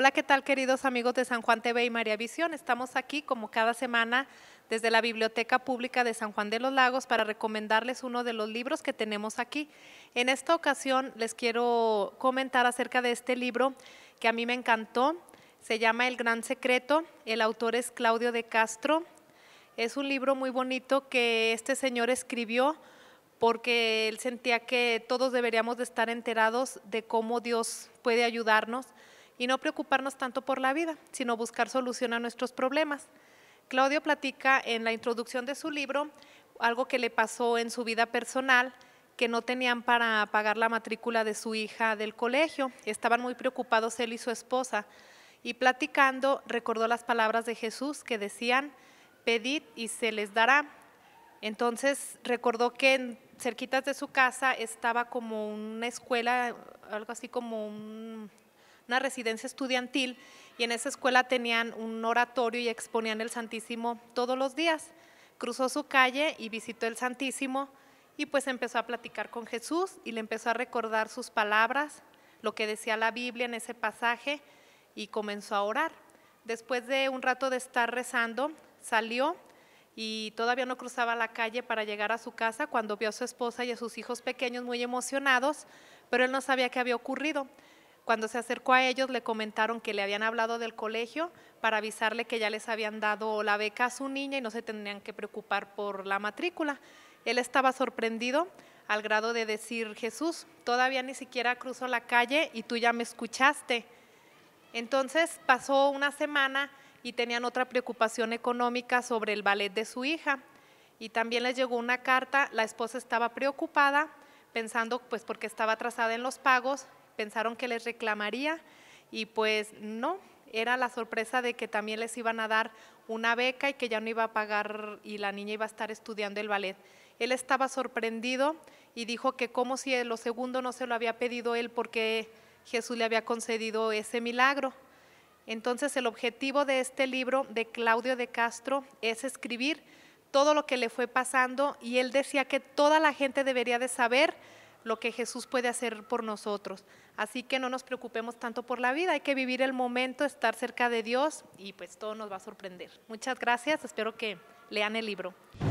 Hola, ¿qué tal queridos amigos de San Juan TV y María Visión? Estamos aquí como cada semana desde la Biblioteca Pública de San Juan de los Lagos para recomendarles uno de los libros que tenemos aquí. En esta ocasión les quiero comentar acerca de este libro que a mí me encantó. Se llama El Gran Secreto, el autor es Claudio de Castro. Es un libro muy bonito que este señor escribió porque él sentía que todos deberíamos de estar enterados de cómo Dios puede ayudarnos y no preocuparnos tanto por la vida, sino buscar solución a nuestros problemas. Claudio platica en la introducción de su libro algo que le pasó en su vida personal, que no tenían para pagar la matrícula de su hija del colegio. Estaban muy preocupados él y su esposa. Y platicando recordó las palabras de Jesús que decían, pedid y se les dará. Entonces recordó que en, cerquitas de su casa estaba como una escuela, algo así como un una residencia estudiantil y en esa escuela tenían un oratorio y exponían el Santísimo todos los días. Cruzó su calle y visitó el Santísimo y pues empezó a platicar con Jesús y le empezó a recordar sus palabras, lo que decía la Biblia en ese pasaje y comenzó a orar. Después de un rato de estar rezando, salió y todavía no cruzaba la calle para llegar a su casa cuando vio a su esposa y a sus hijos pequeños muy emocionados, pero él no sabía qué había ocurrido. Cuando se acercó a ellos le comentaron que le habían hablado del colegio para avisarle que ya les habían dado la beca a su niña y no se tendrían que preocupar por la matrícula. Él estaba sorprendido al grado de decir, Jesús, todavía ni siquiera cruzo la calle y tú ya me escuchaste. Entonces pasó una semana y tenían otra preocupación económica sobre el ballet de su hija. Y también les llegó una carta, la esposa estaba preocupada, pensando pues porque estaba atrasada en los pagos pensaron que les reclamaría y pues no, era la sorpresa de que también les iban a dar una beca y que ya no iba a pagar y la niña iba a estar estudiando el ballet. Él estaba sorprendido y dijo que como si lo segundo no se lo había pedido él porque Jesús le había concedido ese milagro. Entonces el objetivo de este libro de Claudio de Castro es escribir todo lo que le fue pasando y él decía que toda la gente debería de saber lo que Jesús puede hacer por nosotros. Así que no nos preocupemos tanto por la vida, hay que vivir el momento, estar cerca de Dios y pues todo nos va a sorprender. Muchas gracias, espero que lean el libro.